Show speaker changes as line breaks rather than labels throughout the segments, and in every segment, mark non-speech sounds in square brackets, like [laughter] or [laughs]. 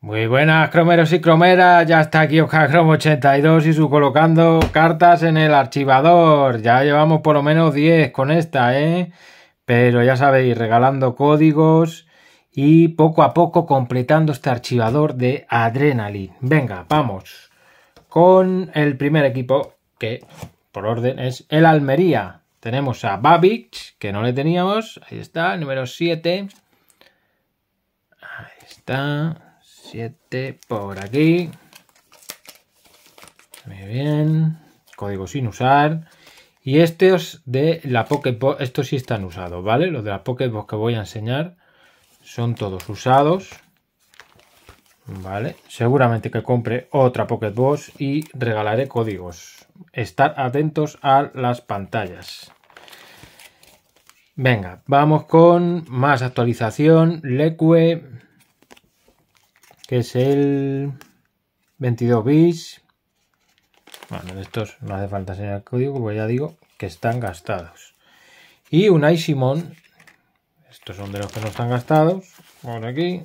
Muy buenas, cromeros y cromeras. Ya está aquí Oscar Chrome 82 y su colocando cartas en el archivador. Ya llevamos por lo menos 10 con esta, ¿eh? Pero ya sabéis, regalando códigos y poco a poco completando este archivador de Adrenaline. Venga, vamos con el primer equipo que por orden es el Almería. Tenemos a Babich, que no le teníamos. Ahí está, número 7. Ahí está. 7 por aquí. Muy bien. Código sin usar. Y estos de la Pokébox, estos sí están usados, ¿vale? Los de la Pokébox que voy a enseñar son todos usados. Vale, seguramente que compre otra Pokébox y regalaré códigos. Estar atentos a las pantallas. Venga, vamos con más actualización. Leque que es el 22 bis Bueno, de estos no hace falta señalar el código, porque ya digo que están gastados. Y un iSimon. estos son de los que no están gastados, por aquí.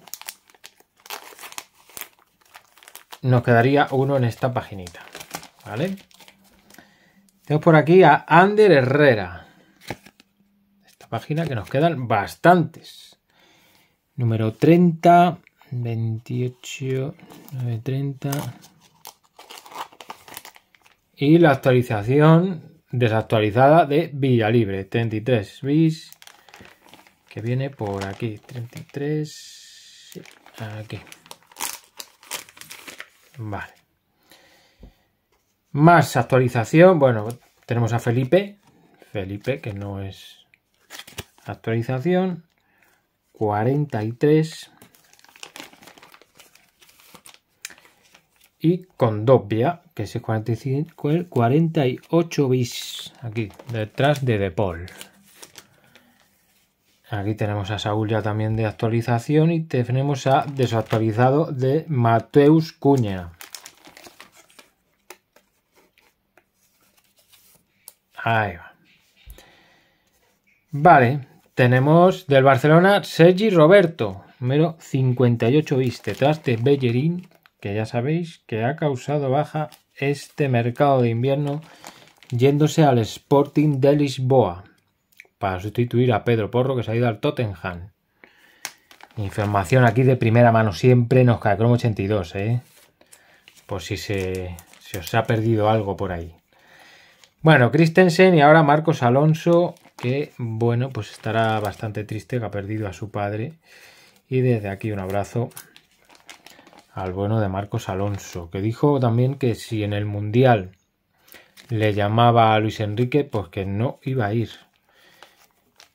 Nos quedaría uno en esta paginita, ¿vale? Tenemos por aquí a Ander Herrera. Esta página que nos quedan bastantes. Número 30, 28, 30. Y la actualización desactualizada de Villa Libre, 33 bis, que viene por aquí, 33, aquí. Vale. Más actualización, bueno, tenemos a Felipe, Felipe que no es actualización, 43 y doppia que es 48 bis, aquí, detrás de Depol. Aquí tenemos a Saúl ya también de actualización y tenemos a desactualizado de Mateus Cuña. Ahí va. Vale, tenemos del Barcelona Sergi Roberto, número 58 bis, detrás de Bellerín que ya sabéis que ha causado baja este mercado de invierno yéndose al Sporting de Lisboa para sustituir a Pedro Porro que se ha ido al Tottenham. Información aquí de primera mano siempre nos cae Chrome 82, ¿eh? Por si se, se os ha perdido algo por ahí. Bueno, Christensen y ahora Marcos Alonso, que bueno, pues estará bastante triste que ha perdido a su padre. Y desde aquí un abrazo al bueno de Marcos Alonso, que dijo también que si en el Mundial le llamaba a Luis Enrique, porque pues no iba a ir,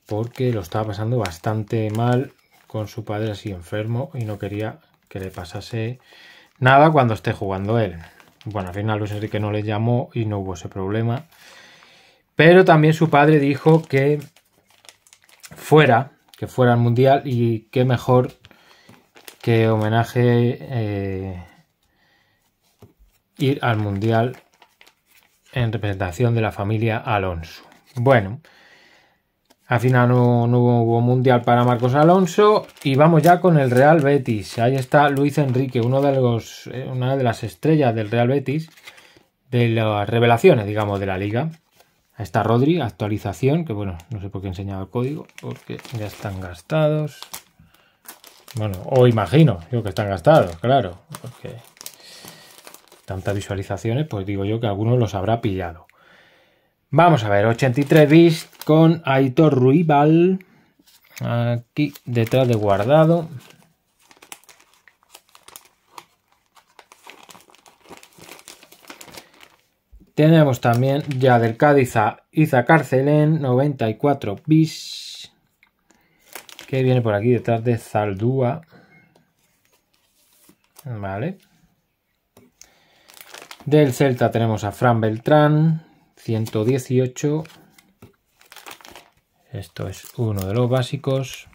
porque lo estaba pasando bastante mal con su padre así enfermo y no quería que le pasase nada cuando esté jugando él. Bueno, al final Luis Enrique no le llamó y no hubo ese problema. Pero también su padre dijo que fuera, que fuera al Mundial y que mejor que homenaje eh, ir al Mundial en representación de la familia Alonso. Bueno, al final no, hubo Mundial para Marcos Alonso y vamos ya con el Real Betis. Ahí está Luis Enrique, eh, una de las estrellas del Real Betis, de las revelaciones, digamos, de la liga. Ahí está Rodri, actualización, que bueno, no sé por qué he enseñado el código, porque ya están gastados. Bueno, o imagino, digo que están gastados, claro. Porque tantas visualizaciones, pues digo yo que algunos los habrá pillado. Vamos a ver, 83 bis con Aitor Ruibal. Aquí detrás de guardado. Tenemos también ya del Cádiz a Iza Carcelén, 94 bis que viene por aquí detrás de Zaldúa. Vale. Del Celta tenemos a Fran Beltrán, 118. Esto es uno de los básicos.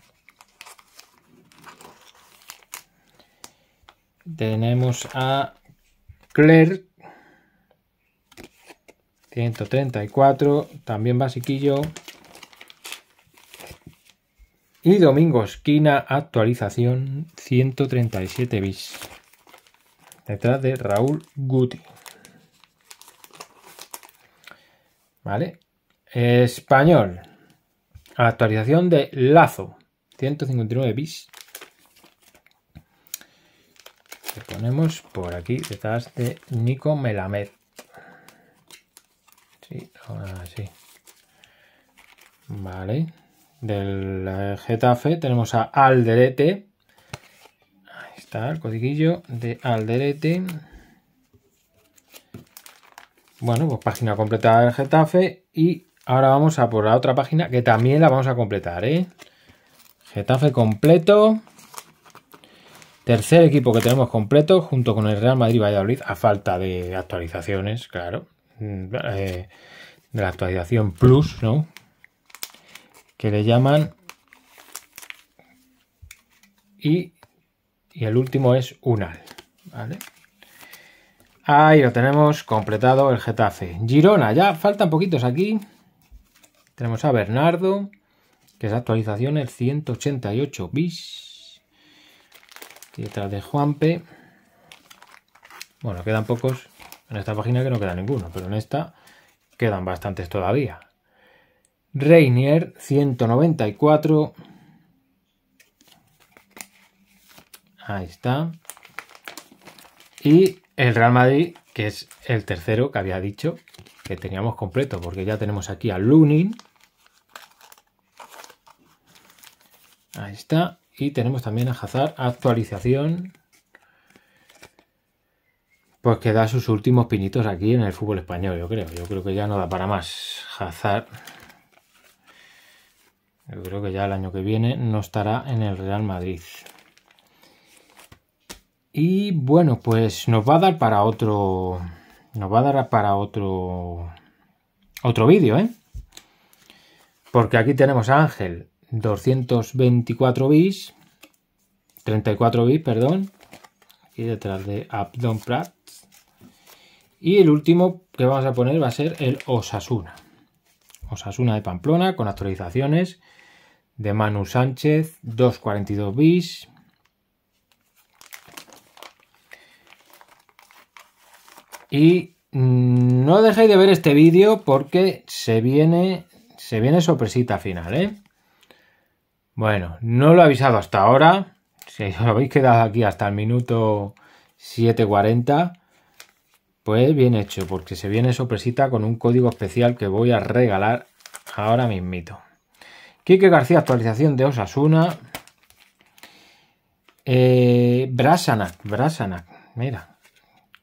Tenemos a Claire. 134, también basiquillo. Y domingo esquina, actualización 137 bis. Detrás de Raúl Guti. ¿Vale? Español. Actualización de Lazo. 159 bis. Le ponemos por aquí, detrás de Nico Melamed. Sí, ahora sí. Vale del Getafe. Tenemos a Alderete. Ahí está el codiguillo de Alderete. Bueno, pues página completa del Getafe. Y ahora vamos a por la otra página que también la vamos a completar. ¿eh? Getafe completo. Tercer equipo que tenemos completo junto con el Real Madrid Valladolid a falta de actualizaciones, claro. Mm, eh, de la actualización Plus, ¿no? que le llaman y, y el último es Unal. ¿vale? Ahí lo tenemos completado el Getafe. Girona, ya faltan poquitos aquí. Tenemos a Bernardo, que es actualización el 188 bis. Detrás de Juanpe. Bueno, quedan pocos en esta página que no queda ninguno, pero en esta quedan bastantes todavía. Reinier 194. Ahí está. Y el Real Madrid, que es el tercero que había dicho que teníamos completo, porque ya tenemos aquí a Lunin. Ahí está. Y tenemos también a Hazard, actualización. Pues que da sus últimos pinitos aquí en el fútbol español, yo creo. Yo creo que ya no da para más. Hazard yo creo que ya el año que viene no estará en el Real Madrid. Y bueno, pues nos va a dar para otro. Nos va a dar para otro. Otro vídeo, ¿eh? Porque aquí tenemos a Ángel, 224 bis. 34 bis, perdón. Aquí detrás de Abdon Pratt. Y el último que vamos a poner va a ser el Osasuna. Asuna de Pamplona con actualizaciones de Manu Sánchez, 2.42 bis. Y mm, no dejéis de ver este vídeo porque se viene, se viene sorpresita final, ¿eh? Bueno, no lo he avisado hasta ahora. Si os habéis quedado aquí hasta el minuto 7.40 pues bien hecho, porque se viene sorpresita con un código especial que voy a regalar ahora mismito. Quique García, actualización de Osasuna. Eh, Brasanac, Mira,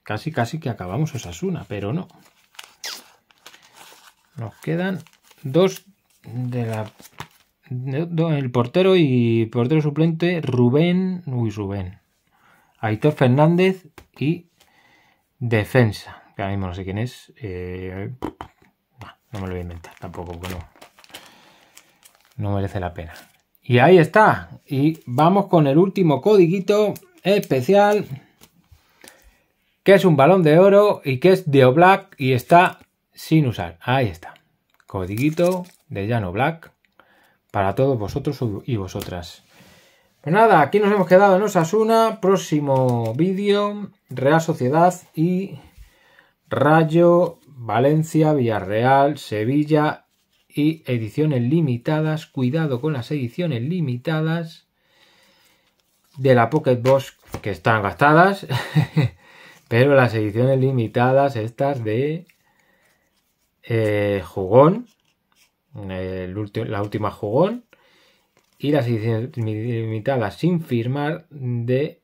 casi casi que acabamos Osasuna, pero no. Nos quedan dos de la... el portero y portero suplente Rubén... Uy, Rubén. Aitor Fernández y Defensa, que ahora mismo no sé quién es. Eh, no me lo voy a inventar tampoco, no, merece la pena. Y ahí está. Y vamos con el último codiguito especial, que es un balón de oro y que es de Black y está sin usar. Ahí está. Codiguito de Llano Black para todos vosotros y vosotras. Pues nada, aquí nos hemos quedado en Osasuna. Próximo vídeo, Real Sociedad y Rayo, Valencia, Villarreal, Sevilla y ediciones limitadas. Cuidado con las ediciones limitadas de la Pocket Box que están gastadas. [laughs] Pero las ediciones limitadas, estas de eh, jugón, la última jugón, y las ediciones limitadas sin firmar de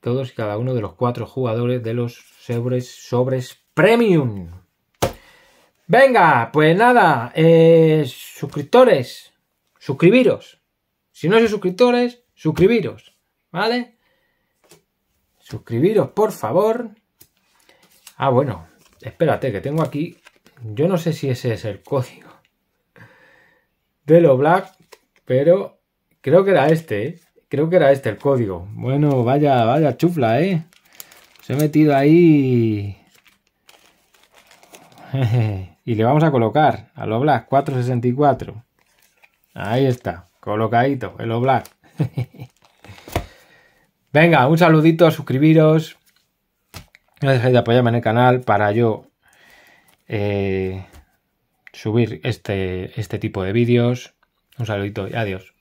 todos y cada uno de los cuatro jugadores de los sobres, sobres premium. Venga, pues nada, eh, suscriptores, suscribiros. Si no sois suscriptores, suscribiros, ¿vale? Suscribiros, por favor. Ah, bueno, espérate, que tengo aquí... Yo no sé si ese es el [laughs] código de lo Black, pero Creo que era este, ¿eh? Creo que era este el código. Bueno, vaya, vaya chufla, ¿eh? Se he metido ahí... [laughs] y le vamos a colocar al Oblak 464. Ahí está, colocadito, el Oblak. [laughs] Venga, un saludito, suscribiros. No dejéis de apoyarme en el canal para yo eh, subir este, este tipo de vídeos. Un saludito y adiós.